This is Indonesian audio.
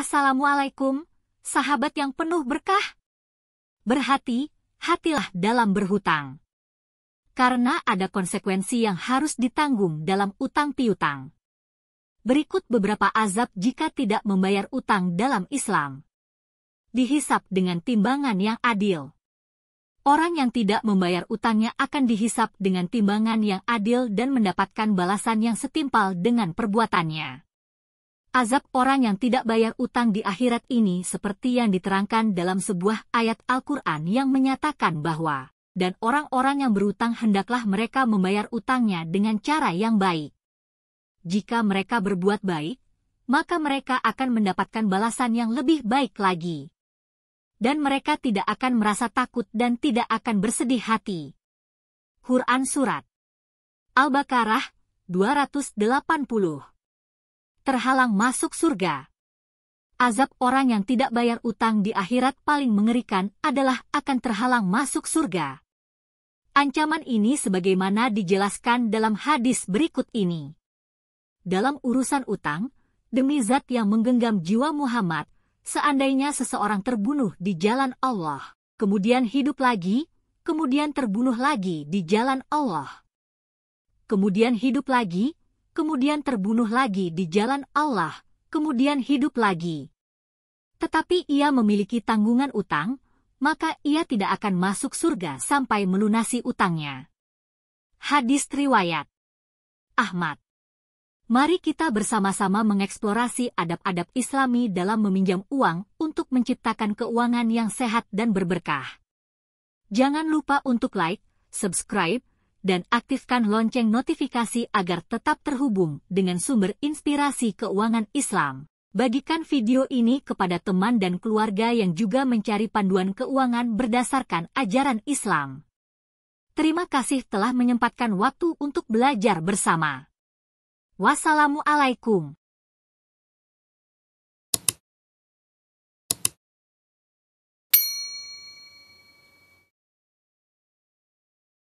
Assalamualaikum, sahabat yang penuh berkah. Berhati, hatilah dalam berhutang. Karena ada konsekuensi yang harus ditanggung dalam utang piutang. Berikut beberapa azab jika tidak membayar utang dalam Islam. Dihisap dengan timbangan yang adil. Orang yang tidak membayar utangnya akan dihisap dengan timbangan yang adil dan mendapatkan balasan yang setimpal dengan perbuatannya. Azab orang yang tidak bayar utang di akhirat ini seperti yang diterangkan dalam sebuah ayat Al-Quran yang menyatakan bahwa dan orang-orang yang berutang hendaklah mereka membayar utangnya dengan cara yang baik. Jika mereka berbuat baik, maka mereka akan mendapatkan balasan yang lebih baik lagi. Dan mereka tidak akan merasa takut dan tidak akan bersedih hati. Quran Surat Al-Baqarah 280 terhalang masuk surga. Azab orang yang tidak bayar utang di akhirat paling mengerikan adalah akan terhalang masuk surga. Ancaman ini sebagaimana dijelaskan dalam hadis berikut ini. Dalam urusan utang, demi zat yang menggenggam jiwa Muhammad, seandainya seseorang terbunuh di jalan Allah, kemudian hidup lagi, kemudian terbunuh lagi di jalan Allah, kemudian hidup lagi, kemudian terbunuh lagi di jalan Allah, kemudian hidup lagi. Tetapi ia memiliki tanggungan utang, maka ia tidak akan masuk surga sampai melunasi utangnya. Hadis Riwayat Ahmad Mari kita bersama-sama mengeksplorasi adab-adab islami dalam meminjam uang untuk menciptakan keuangan yang sehat dan berberkah. Jangan lupa untuk like, subscribe, dan aktifkan lonceng notifikasi agar tetap terhubung dengan sumber inspirasi keuangan Islam. Bagikan video ini kepada teman dan keluarga yang juga mencari panduan keuangan berdasarkan ajaran Islam. Terima kasih telah menyempatkan waktu untuk belajar bersama. Wassalamualaikum.